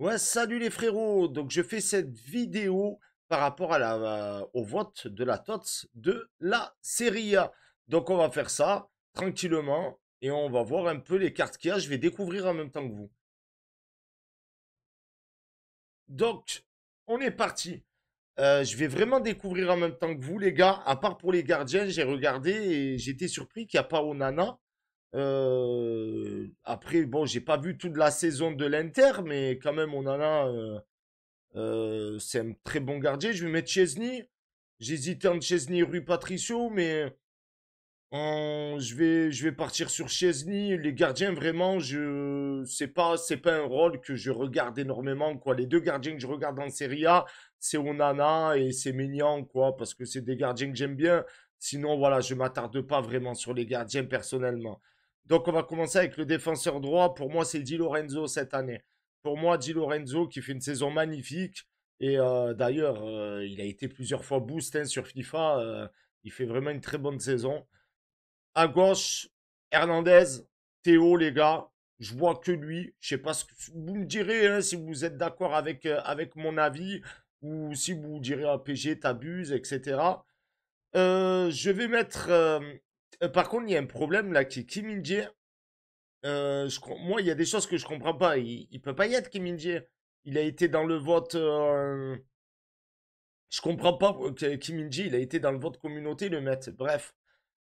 Ouais, salut les frérots. Donc je fais cette vidéo par rapport à la, au vote de la TOTS de la série A. Donc on va faire ça tranquillement et on va voir un peu les cartes qu'il y a. Je vais découvrir en même temps que vous. Donc on est parti. Euh, je vais vraiment découvrir en même temps que vous les gars. À part pour les gardiens, j'ai regardé et j'étais surpris qu'il n'y a pas Onana. Euh, après, bon, j'ai pas vu toute la saison de l'Inter, mais quand même, on a. Euh, euh, c'est un très bon gardien. Je vais mettre Chesney. J'hésitais entre Chesney et Rui Patricio, mais je, vais, je vais partir sur Chesney. Les gardiens, vraiment, je c'est pas c'est pas un rôle que je regarde énormément. quoi. Les deux gardiens que je regarde en Serie A, c'est Onana et c'est Mignan, quoi, parce que c'est des gardiens que j'aime bien. Sinon, voilà, je m'attarde pas vraiment sur les gardiens personnellement. Donc on va commencer avec le défenseur droit. Pour moi, c'est Di Lorenzo cette année. Pour moi, Di Lorenzo qui fait une saison magnifique. Et euh, d'ailleurs, euh, il a été plusieurs fois boost hein, sur FIFA. Euh, il fait vraiment une très bonne saison. À gauche, Hernandez, Théo, les gars. Je vois que lui. Je sais pas ce que vous me direz hein, si vous êtes d'accord avec, avec mon avis ou si vous direz à PG, t'abuses, etc. je vais mettre euh, par contre, il y a un problème là qui est Kim in euh, je, moi, il y a des choses que je comprends pas. Il, peut pas y être Kim in Il a été dans le vote. je euh, je comprends pas Kim In-jae. Il a été dans le vote communauté le maître. Bref,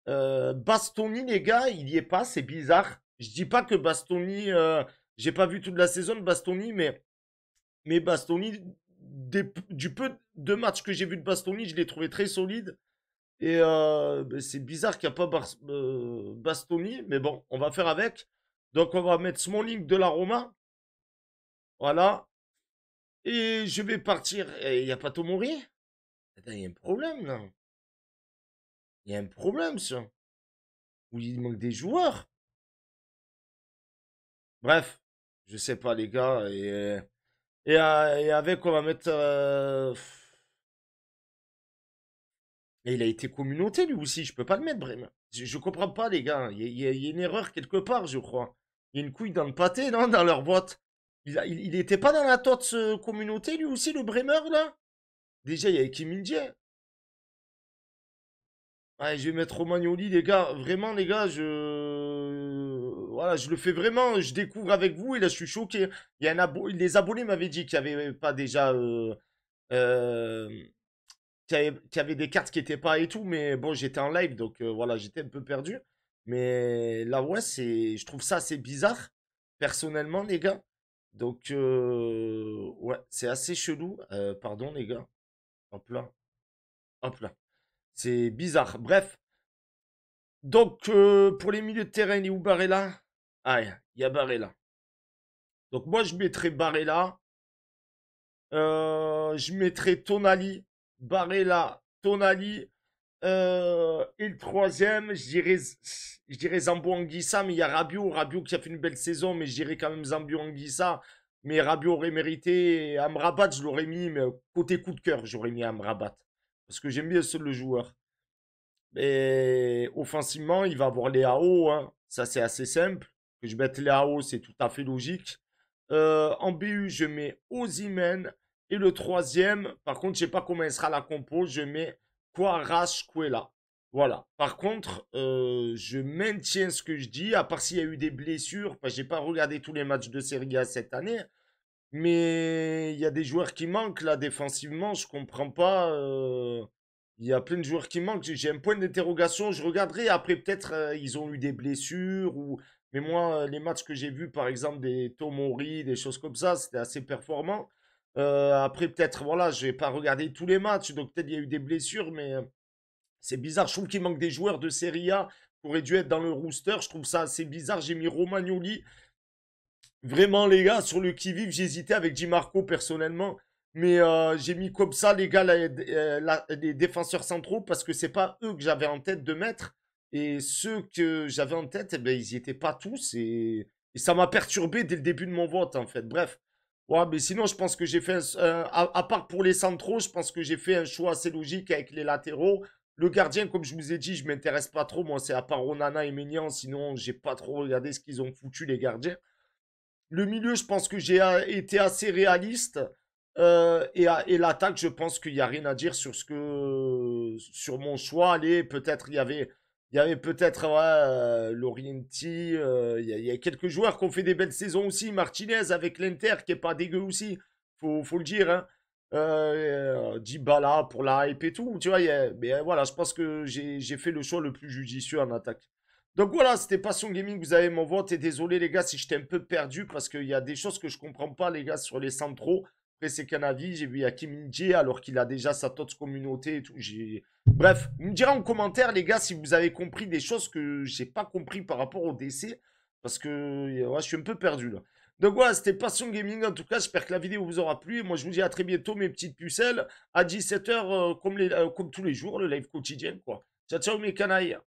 Bastoni les gars, il y est pas. C'est bizarre. Je dis pas que Bastoni. J'ai pas vu toute la saison de Bastoni, mais mais Bastoni du peu de matchs que j'ai vu de Bastoni, je l'ai trouvé très solide. Et euh, ben, c'est bizarre qu'il n'y a pas euh, Bastoni, mais bon, on va faire avec. Donc on va mettre Smalling de la Roma. Voilà. Et je vais partir. Il n'y a pas Tomori Il y a un problème là. Il y a un problème ça. Ou il manque des joueurs. Bref, je sais pas les gars. Et, et, euh, avec, on va mettre... Euh, et il a été communauté lui aussi, je peux pas le mettre Bremer. Je, ne comprends pas les gars, il y, a une erreur quelque part, je crois. Il y a une couille dans le pâté, non, dans leur boîte. Il, était pas dans la tote communauté lui aussi, le Bremer là Déjà, il y avait Kim Ouais, je vais mettre Romagnoli, les gars. Vraiment, les gars, je. Voilà, je le fais vraiment. Je découvre avec vous et là, je suis choqué. Il y a un Les abonnés m'avaient dit qu'il n'y avait pas déjà. Euh, euh, y avait des cartes qui n'étaient pas et tout, mais bon, j'étais en live, donc euh, voilà, j'étais un peu perdu. Mais là, ouais, c'est, je trouve ça assez bizarre, personnellement, les gars. Donc, euh, ouais, c'est assez chelou. Euh, pardon, les gars. Hop là. Hop là. C'est bizarre. Bref. Donc, pour les milieux de terrain, il est où Barella Ah, il y a Barella. Donc, moi, je mettrais Barella. je mettrai Tonali Barrella, Tonali. Euh, et le troisième, je dirais, je mais il y a Rabiot. Rabio qui a fait une belle saison, mais je dirais quand même Zambou Anguissa. Mais Rabiot aurait mérité. Amrabat, je l'aurais mis, mais côté coup de cœur, j'aurais mis Amrabat. Parce que j'aime bien ce, le joueur. Mais offensivement, il va avoir les AO. Hein. Ça, c'est assez simple. Que je mette les AO, c'est tout à fait logique. Euh, en BU, je mets Ozimen, et le troisième, par contre, je ne sais pas comment il sera la compo, je mets Quarascuela. Voilà. Par contre, euh, je maintiens ce que je dis, à part s'il y a eu des blessures, Je j'ai pas regardé tous les matchs de Serie A cette année, mais il y a des joueurs qui manquent là défensivement, je comprends pas. Euh, il y a plein de joueurs qui manquent. J'ai un point d'interrogation. Je regarderai. Après, peut-être, euh, ils ont eu des blessures. ou Mais moi, les matchs que j'ai vus, par exemple, des Tomori, des choses comme ça, c'était assez performant. Euh, après, peut-être, voilà, je n'ai pas regardé tous les matchs, donc peut-être il y a eu des blessures, mais euh, c'est bizarre. Je trouve qu'il manque des joueurs de Serie A qui auraient dû être dans le rooster. Je trouve ça assez bizarre. J'ai mis Romagnoli. Vraiment, les gars, sur le qui-vive, j'hésitais avec Di Marco personnellement. Mais euh, j'ai mis comme ça, les gars, les défenseurs centraux, parce que c'est pas eux que j'avais en tête de mettre. Et ceux que j'avais en tête, eh ben, ils n'y étaient pas tous. et ça m'a perturbé dès le début de mon vote, en fait. Bref, Ouais, mais sinon, je pense que j'ai fait, un, à, part pour les centraux, je pense que j'ai fait un choix assez logique avec les latéraux. Le gardien, comme je vous ai dit, je m'intéresse pas trop. Moi, c'est à part Ronana et Ménian, sinon, j'ai pas trop regardé ce qu'ils ont foutu, les gardiens. Le milieu, je pense que j'ai euh, été assez réaliste. Euh, et, et l'attaque, je pense qu'il n'y a rien à dire sur, ce que, sur mon choix. Allez, peut-être il y avait il y avait peut-être l'Orienti, euh, euh, il, y a, quelques joueurs qui ont fait des belles saisons aussi. Martinez avec l'Inter qui n'est pas dégueu aussi, faut, faut le dire. Hein. Euh, pour la hype et tout, tu vois. mais voilà, je pense que j'ai fait le choix le plus judicieux en attaque. Donc voilà, c'était Passion Gaming, vous avez mon vote. Et désolé les gars si j'étais un peu perdu parce qu'il y a des choses que je comprends pas les gars sur les centraux c'est qu'un avis, j'ai vu Kim Ndje alors qu'il a déjà sa toute communauté et tout. Bref, me direz en commentaire, les gars, si vous avez compris des choses que j'ai pas compris par rapport au décès, parce que je suis un peu perdu là. Donc voilà, c'était Passion Gaming. En tout cas, j'espère que la vidéo vous aura plu. moi, je vous dis à très bientôt, mes petites pucelles, à 17h, euh, euh, comme, tous les jours, le live quotidien, quoi. Ciao, ciao, mes canailles.